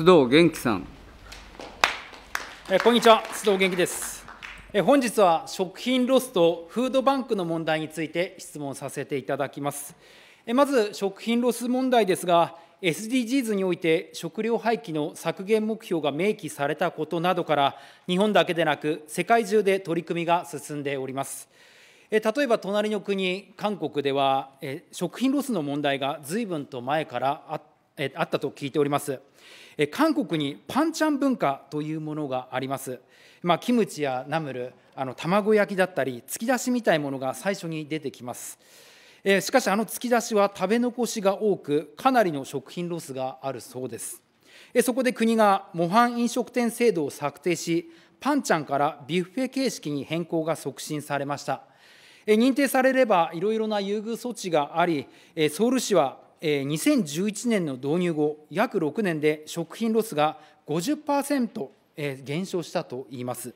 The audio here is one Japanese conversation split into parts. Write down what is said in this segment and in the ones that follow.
須藤元気さん。えこんにちは、須藤元気です。え本日は食品ロスとフードバンクの問題について質問させていただきます。えまず食品ロス問題ですが、SDGs において食料廃棄の削減目標が明記されたことなどから、日本だけでなく世界中で取り組みが進んでおります。え例えば隣の国、韓国ではえ食品ロスの問題が随分と前からあったと聞いております。韓国にパンチャン文化というものがあります。まあ、キムチやナムル、あの卵焼きだったり、突き出しみたいものが最初に出てきます。えしかし、あの突き出しは食べ残しが多く、かなりの食品ロスがあるそうです。えそこで国が模範飲食店制度を策定し、パンチャンからビュッフェ形式に変更が促進されました。認定されればいろいろな優遇措置があり、ソウル市は2011年の導入後、約6年で食品ロスが50%減少したといいます。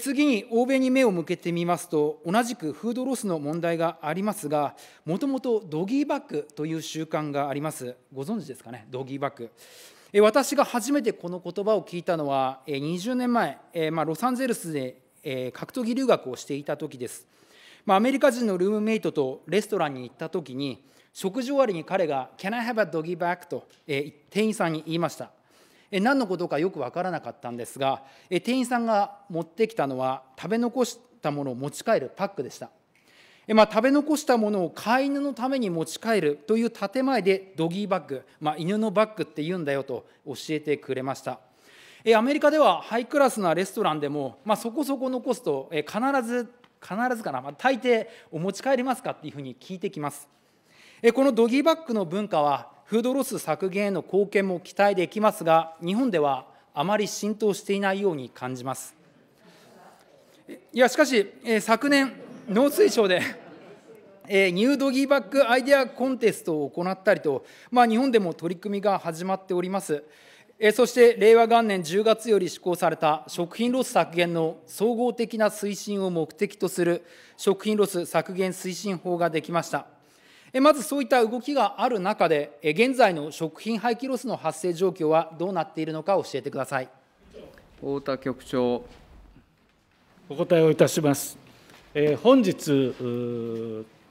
次に欧米に目を向けてみますと、同じくフードロスの問題がありますが、もともとドギーバッグという習慣があります、ご存知ですかね、ドギーバッグ。私が初めてこの言葉を聞いたのは、20年前、まあ、ロサンゼルスで格闘技留学をしていた時です。まあ、アメリカ人のルームメイトとレストランに行った時に、食事終わりに彼が「Can I have a doggy back?」と、店員さんに言いました。何のことかよく分からなかったんですが、店員さんが持ってきたのは食べ残したものを持ち帰るパックでした。まあ、食べ残したものを飼い犬のために持ち帰るという建前でドギーバッグ、まあ、犬のバッグって言うんだよと教えてくれました。アメリカではハイクラスなレストランでも、まあ、そこそこ残すと、必ず必ずかな、まあ、大抵お持ち帰りますかっていうふうに聞いてきます。このドギーバッグの文化は、フードロス削減への貢献も期待できますが、日本ではあまり浸透していないように感じます。いや、しかし、昨年、農水省でニュードギーバッグアイデアコンテストを行ったりと、まあ、日本でも取り組みが始まっております。そして令和元年10月より施行された食品ロス削減の総合的な推進を目的とする食品ロス削減推進法ができました。まずそういった動きがある中で、現在の食品廃棄ロスの発生状況はどうなっているのか教えてください。太田局長。お答えをいたします。えー、本日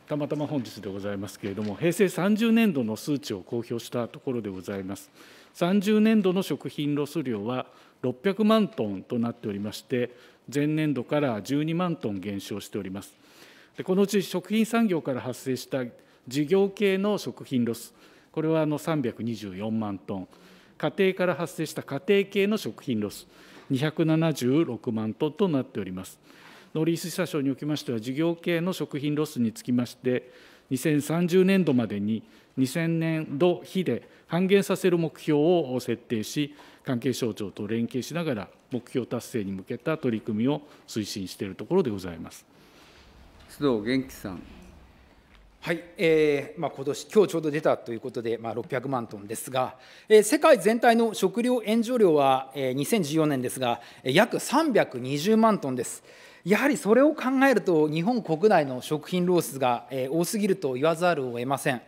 たまたま本日でございますけれども、平成30年度の数値を公表したところでございます。30年度の食品ロス量は600万トンとなっておりまして、前年度から12万トン減少しております。でこのうち食品産業から発生した事業系の食品ロス、これはあの324万トン、家庭から発生した家庭系の食品ロス、276万トンとなっております。農林水産省におきましては、事業系の食品ロスにつきまして、2030年度までに2000年度比で半減させる目標を設定し、関係省庁と連携しながら、目標達成に向けた取り組みを推進しているところでございます。須藤元気さんはい、えーまあ、今年今日ちょうど出たということで、まあ、600万トンですが、えー、世界全体の食料援助量は、えー、2014年ですが、約320万トンです。やはりそれを考えると、日本国内の食品ロスが、えー、多すぎると言わざるを得ません。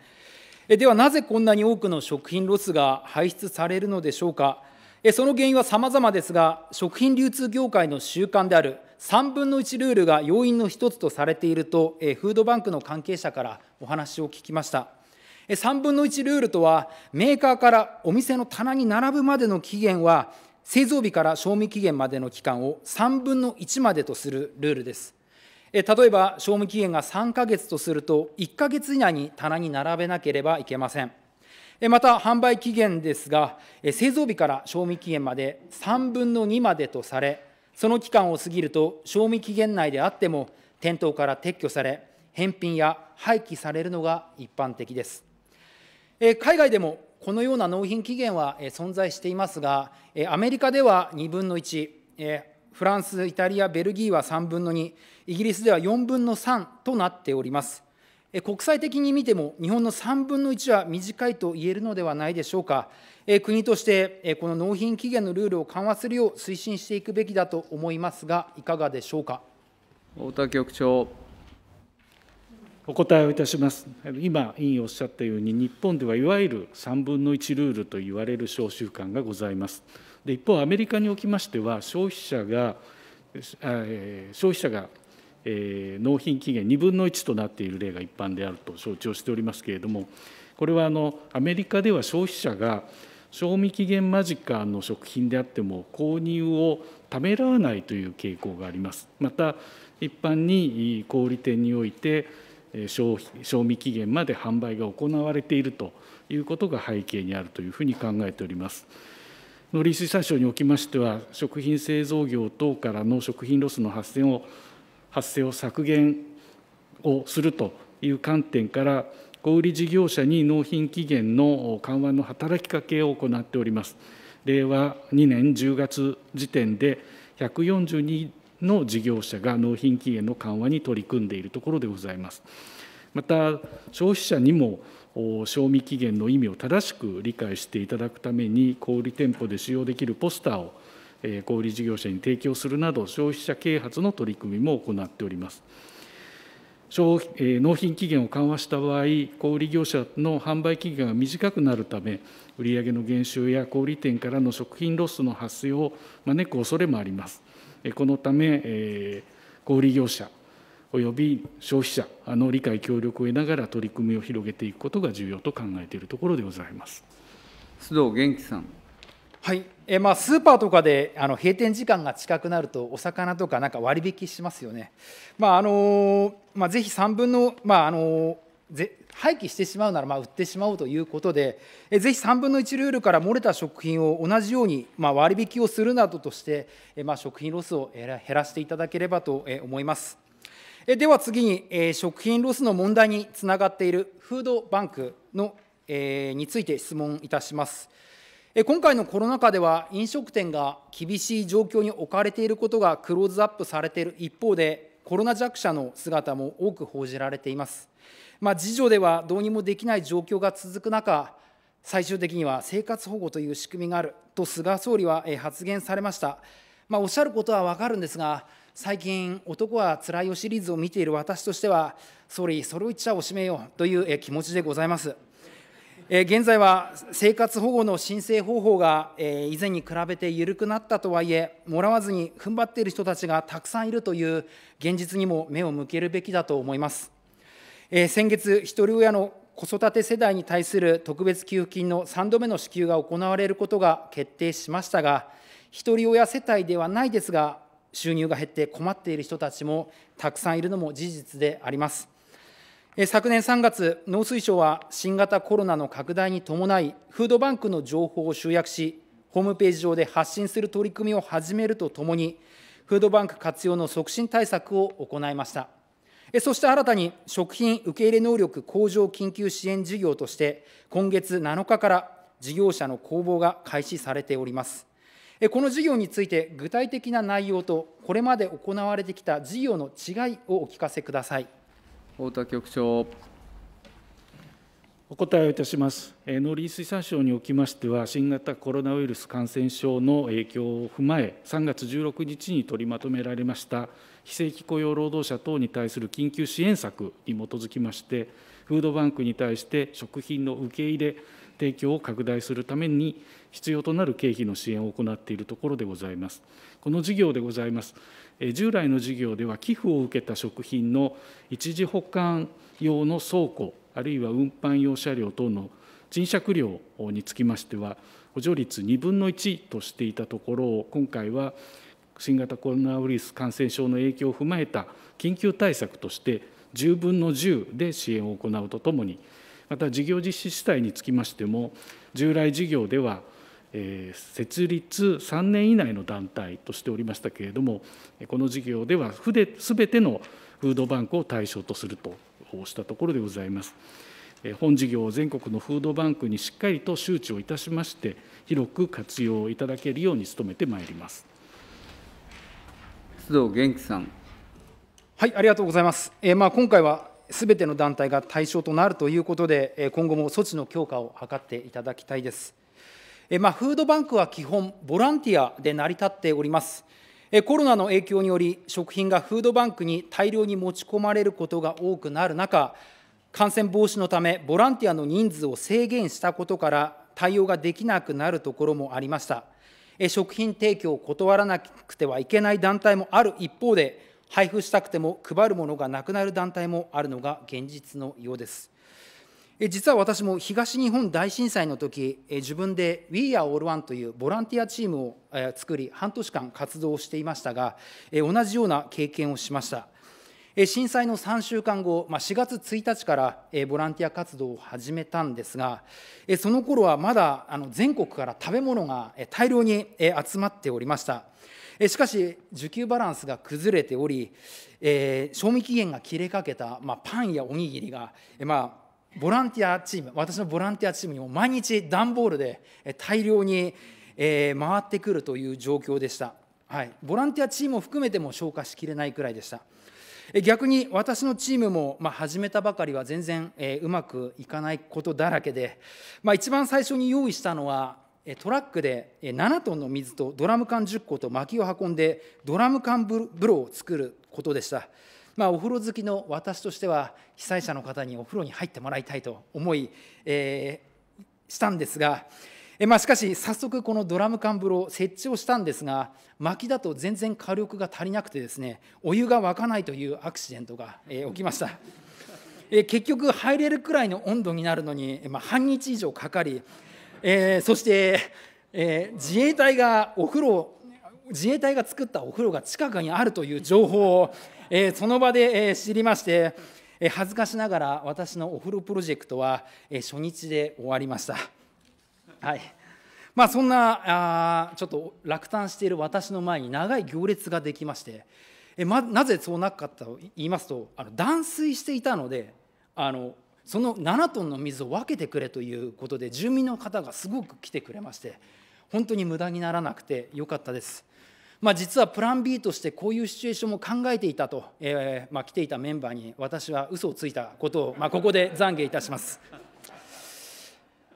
えー、では、なぜこんなに多くの食品ロスが排出されるのでしょうか。えー、その原因は様々ですが、食品流通業界の習慣である3分の1ルールが要因の一つとされていると、えフードバンクの関係者からお話を聞きました。3分の1ルールとは、メーカーからお店の棚に並ぶまでの期限は、製造日から賞味期限までの期間を3分の1までとするルールです。例えば、賞味期限が3ヶ月とすると、1ヶ月以内に棚に並べなければいけません。また、販売期限ですが、製造日から賞味期限まで3分の2までとされ、その期間を過ぎると、賞味期限内であっても、店頭から撤去され、返品や廃棄されるのが一般的です。海外でもこのような納品期限は存在していますが、アメリカでは2分の1、フランス、イタリア、ベルギーは3分の2、イギリスでは4分の3となっております。国際的に見ても日本の3分の1は短いと言えるのではないでしょうか。国としてこの納品期限のルールを緩和するよう推進していくべきだと思いますが、いかがでしょうか。太田局長。お答えをいたします。今、委員おっしゃったように、日本ではいわゆる3分の1ルールと言われる商習慣がございます。で一方、アメリカにおきましては、消費者が、消費者がえー、納品期限2分の1となっている例が一般であると承知をしておりますけれども、これはあのアメリカでは消費者が賞味期限間近の食品であっても購入をためらわないという傾向があります。また一般に小売店において賞味期限まで販売が行われているということが背景にあるというふうに考えております。農林水産省におきましては食品製造業等からの食品ロスの発生を発生を削減をするという観点から、小売事業者に納品期限の緩和の働きかけを行っております。令和2年10月時点で、142の事業者が納品期限の緩和に取り組んでいるところでございます。また、消費者にも賞味期限の意味を正しく理解していただくために、小売店舗で使用できるポスターを小売事業者に提供するなど、消費者啓発の取り組みも行っております。消費納品期限を緩和した場合、小売業者の販売期限が短くなるため、売上の減収や小売店からの食品ロスの発生を招く恐れもあります。このため、小売業者及び消費者の理解、協力を得ながら取り組みを広げていくことが重要と考えているところでございます。須藤元気さんはいえまあ、スーパーとかであの閉店時間が近くなるとお魚とかなんか割引しますよね、まああのまあ、ぜひ3分の、まああのぜ廃棄してしまうならまあ売ってしまおうということで、えぜひ3分の1ルールから漏れた食品を同じようにまあ割引をするなどとして、えまあ食品ロスを減らしていただければと思います。えでは次に、え食品ロスの問題につながっているフードバンクの、えについて質問いたします。今回のコロナ禍では、飲食店が厳しい状況に置かれていることがクローズアップされている一方で、コロナ弱者の姿も多く報じられています。まあ、自助ではどうにもできない状況が続く中、最終的には生活保護という仕組みがあると菅総理は発言されました。まあ、おっしゃることは分かるんですが、最近、男はつらいよシリーズを見ている私としては、総理、それを言っちゃおしめよという気持ちでございます。現在は生活保護の申請方法が以前に比べて緩くなったとはいえ、もらわずに踏ん張っている人たちがたくさんいるという現実にも目を向けるべきだと思います。先月、ひとり親の子育て世代に対する特別給付金の3度目の支給が行われることが決定しましたが、ひとり親世帯ではないですが、収入が減って困っている人たちもたくさんいるのも事実であります。昨年3月、農水省は新型コロナの拡大に伴い、フードバンクの情報を集約し、ホームページ上で発信する取り組みを始めるとともに、フードバンク活用の促進対策を行いました。そして新たに食品受け入れ能力向上緊急支援事業として、今月7日から事業者の公募が開始されております。この事業について、具体的な内容とこれまで行われてきた事業の違いをお聞かせください。太田局長。お答えをいたします。農林水産省におきましては、新型コロナウイルス感染症の影響を踏まえ、3月16日に取りまとめられました、非正規雇用労働者等に対する緊急支援策に基づきまして、フードバンクに対して食品の受け入れ、提供を拡大するために必要となる経費の支援を行っているところでございます。この事業でございます。従来の事業では寄付を受けた食品の一時保管用の倉庫、あるいは運搬用車両等の賃借料につきましては、補助率2分の1としていたところを、今回は新型コロナウイルス感染症の影響を踏まえた緊急対策として、10分の10で支援を行うとともに、また事業実施主体につきましても、従来事業では、え設立3年以内の団体としておりましたけれども、この事業ではすべてのフードバンクを対象とするとしたところでございます。本事業を全国のフードバンクにしっかりと周知をいたしまして、広く活用いただけるように努めてまいります。須藤元気さん。はい、ありがとうございます。えー、まあ今回はすべての団体が対象となるということで、今後も措置の強化を図っていただきたいです。まあ、フードバンクは基本、ボランティアで成り立っております。コロナの影響により、食品がフードバンクに大量に持ち込まれることが多くなる中、感染防止のため、ボランティアの人数を制限したことから、対応ができなくなるところもありました。食品提供を断らなくてはいけない団体もある一方で、配布したくても配るものがなくなる団体もあるのが現実のようです。実は私も東日本大震災の時自分で We Are All One というボランティアチームを作り、半年間活動をしていましたが、同じような経験をしました。震災の3週間後、4月1日からボランティア活動を始めたんですが、その頃はまだ全国から食べ物が大量に集まっておりました。しかし、需給バランスが崩れており、えー、賞味期限が切れかけた、まあ、パンやおにぎりが、まあ、ボランティアチーム、私のボランティアチームにも毎日段ボールで大量に、えー、回ってくるという状況でした、はい。ボランティアチームを含めても消化しきれないくらいでした。逆に私のチームも、まあ、始めたばかりは全然、えー、うまくいかないことだらけで、まあ、一番最初に用意したのはトラックで7トンの水とドラム缶10個と薪を運んでドラム缶風呂を作ることでした、まあ、お風呂好きの私としては被災者の方にお風呂に入ってもらいたいと思い、えー、したんですが、えまあ、しかし早速このドラム缶風呂設置をしたんですが薪だと全然火力が足りなくてですねお湯が沸かないというアクシデントが、え起きました。え結局入れるくらいの温度になるのに、まあ、半日以上かかりえー、そして、えー、自衛隊がお風呂自衛隊が作ったお風呂が近くにあるという情報を、えー、その場で、えー、知りまして、えー、恥ずかしながら私のお風呂プロジェクトは、えー、初日で終わりました。はいまあ、そんなあちょっと落胆している私の前に長い行列ができましてえ、ま、なぜそうなかったと言いますとあの断水していたのであのその7トンの水を分けてくれということで住民の方がすごく来てくれまして本当に無駄にならなくてよかったです。まあ、実はプラン B としてこういうシチュエーションも考えていたと、えーまあ、来ていたメンバーに私は嘘をついたことを、まあ、ここで懺悔いたします。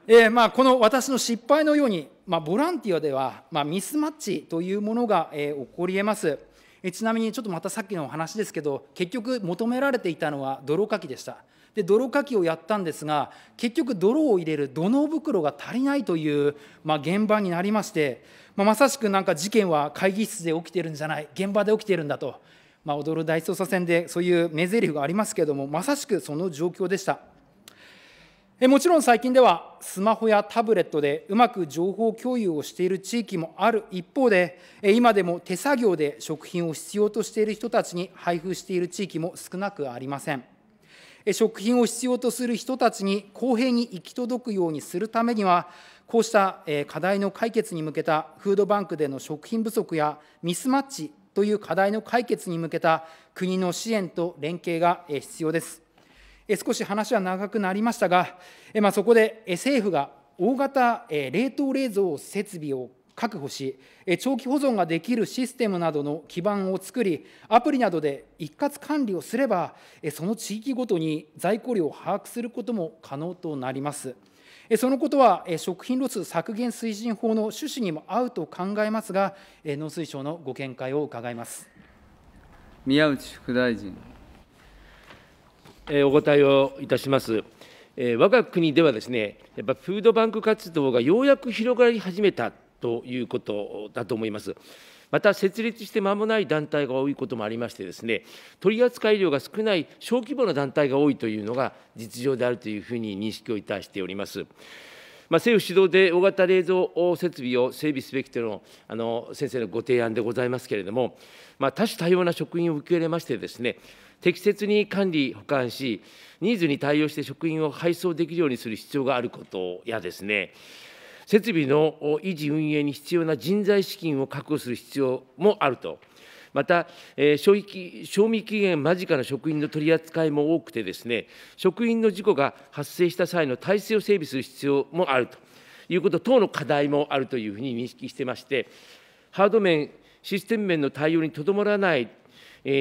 えーまあ、この私の失敗のように、まあ、ボランティアでは、まあ、ミスマッチというものが、えー、起こりえます。えー、ちなみにちょっとまたさっきのお話ですけど結局求められていたのは泥かきでした。で泥かきをやったんですが結局泥を入れる土の袋が足りないという、まあ、現場になりまして、まあ、まさしくなんか事件は会議室で起きてるんじゃない現場で起きてるんだと、まあ、踊る大捜査線でそういう名台詞がありますけれどもまさしくその状況でした。えもちろん最近ではスマホやタブレットでうまく情報共有をしている地域もある一方で今でも手作業で食品を必要としている人たちに配布している地域も少なくありません。食品を必要とする人たちに公平に行き届くようにするためには、こうした課題の解決に向けたフードバンクでの食品不足やミスマッチという課題の解決に向けた国の支援と連携が必要です。少し話は長くなりましたが、まそこで政府が大型冷凍冷蔵設備を確保し、長期保存ができるシステムなどの基盤を作り、アプリなどで一括管理をすれば、その地域ごとに在庫量を把握することも可能となります。そのことは食品ロス削減推進法の趣旨にも合うと考えますが、農水省のご見解を伺います宮内副大臣。お答えをいたします。我が国ではですね、やっぱフードバンク活動がようやく広がり始めたということだと思います。また設立して間もない団体が多いこともありましてですね取扱量が少ない小規模な団体が多いというのが実情であるというふうに認識をいたしております。まあ、政府主導で大型冷蔵設備を整備すべきというのあの先生のご提案でございますけれども、まあ、多種多様な職員を受け入れましてですね適切に管理・保管し、ニーズに対応して職員を配送できるようにする必要があることやですね、設備の維持運営に必要な人材資金を確保する必要もあると。また、賞味期限間近の職員の取り扱いも多くてですね、職員の事故が発生した際の体制を整備する必要もあるということ等の課題もあるというふうに認識してまして、ハード面、システム面の対応にとどまらない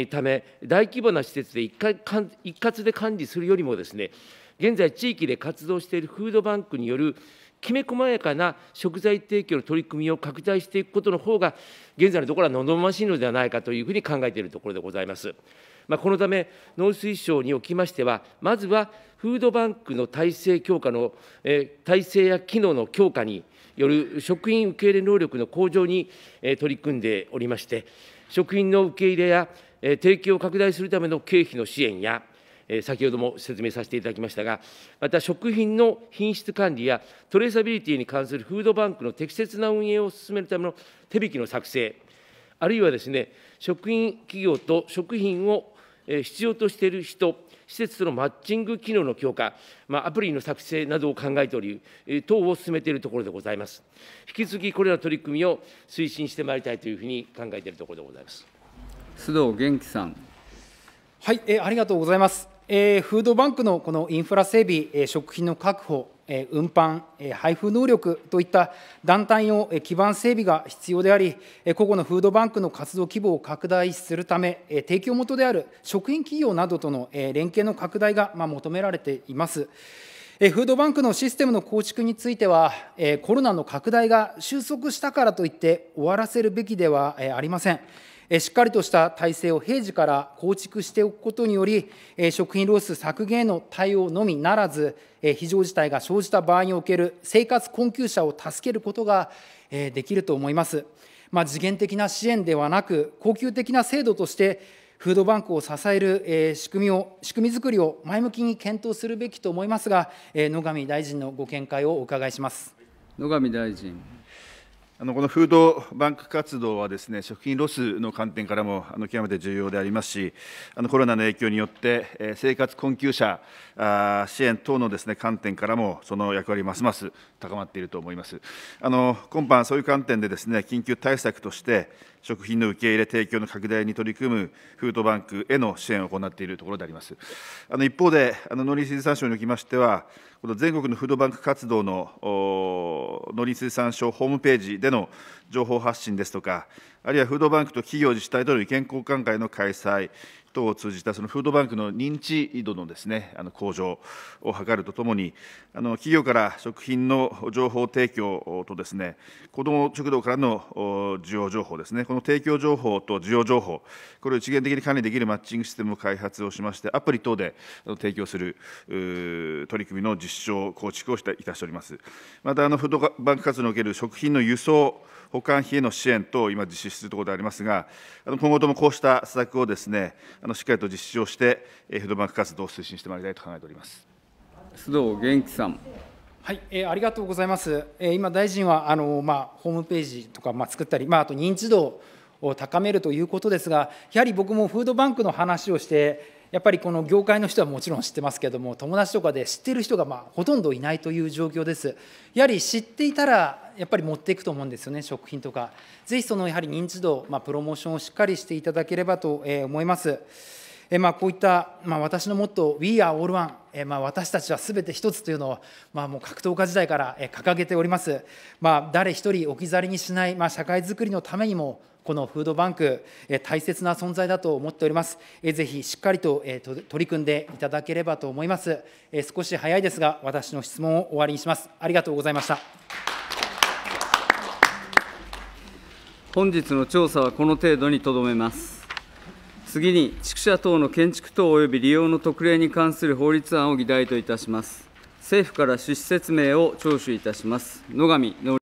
ため、大規模な施設で一括で管理するよりもですね、現在、地域で活動しているフードバンクによるきめ細やかな食材提供の取り組みを拡大していくことの方が、現在のところは望ましいのではないかというふうに考えているところでございます。まあ、このため、農水省におきましては、まずはフードバンクの体制強化の、えー、体制や機能の強化による食品受け入れ能力の向上に、えー、取り組んでおりまして、食品の受け入れや、えー、提供を拡大するための経費の支援や、先ほども説明させていただきましたが、また食品の品質管理やトレーサビリティに関するフードバンクの適切な運営を進めるための手引きの作成、あるいはですね、食品企業と食品を必要としている人、施設とのマッチング機能の強化、まあ、アプリの作成などを考えており、等を進めているところでございます。引き続きこれらの取り組みを推進してまいりたいというふうに考えているところでございます。須藤元気さん。はい、えありがとうございます。えー、フードバンクのこのインフラ整備、えー、食品の確保、えー、運搬、えー、配布能力といった団体の基盤整備が必要であり、え個々のフードバンクの活動規模を拡大するため、え提供元である食品企業などとの、え連携の拡大が、ま求められています。フードバンクのシステムの構築については、コロナの拡大が収束したからといって終わらせるべきではありません。しっかりとした体制を平時から構築しておくことにより、食品ロス削減への対応のみならず、非常事態が生じた場合における生活困窮者を助けることができると思います。まあ、次元的な支援ではなく、恒久的な制度として、フードバンクを支える仕組みを仕組み作りを前向きに検討するべきと思いますが、野上大臣のご見解をお伺いします。野上大臣あのこのフードバンク活動はですね食品ロスの観点からもあの極めて重要でありますしあのコロナの影響によってえ生活困窮者支援等のですね観点からもその役割ますます高まっていると思いますあの今般そういう観点でですね緊急対策として食品の受け入れ提供の拡大に取り組むフードバンクへの支援を行っているところであります。あの一方で、あの農林水産省におきましては、この全国のフードバンク活動の農林水産省ホームページでの情報発信ですとか、あるいはフードバンクと企業自治体との意見交換会の開催等を通じたそのフードバンクの認知度のですねあの向上を図るとともにあの企業から食品の情報提供とですね子ども食堂からの需要情報ですねこの提供情報と需要情報これを一元的に管理できるマッチングシステムを開発をしましてアプリ等で提供する取り組みの実証構築をいたしておりますまたあのフードバンク活動における食品の輸送保管費への支援等を今、実施するところでありますが、今後ともこうした施策をです、ね、しっかりと実施をして、フードバンク活動を推進してまいりたいと考えております須藤元気さん。はい、えー、ありがとうございます。えー、今、大臣はあの、まあ、ホームページとか、まあ、作ったり、まあ、あと認知度を高めるということですが、やはり僕もフードバンクの話をして、やっぱりこの業界の人はもちろん知ってますけども友達とかで知ってる人がまあほとんどいないという状況ですやはり知っていたらやっぱり持っていくと思うんですよね食品とか是非そのやはり認知度、まあ、プロモーションをしっかりしていただければと思います。えまあ、こういった、まあ、私のモットー「We are all one」えまあ、私たちはすべて一つというのを、まあ、もう格闘家時代から掲げております、まあ、誰一人置き去りにしない、まあ、社会づくりのためにもこのフードバンク、大切な存在だと思っております。ぜひしっかりと取り組んでいただければと思います。少し早いですが、私の質問を終わりにします。ありがとうございました。本日の調査はこの程度にとどめます。次に、畜舎等の建築等及び利用の特例に関する法律案を議題といたします。政府から趣旨説明を聴取いたします。野上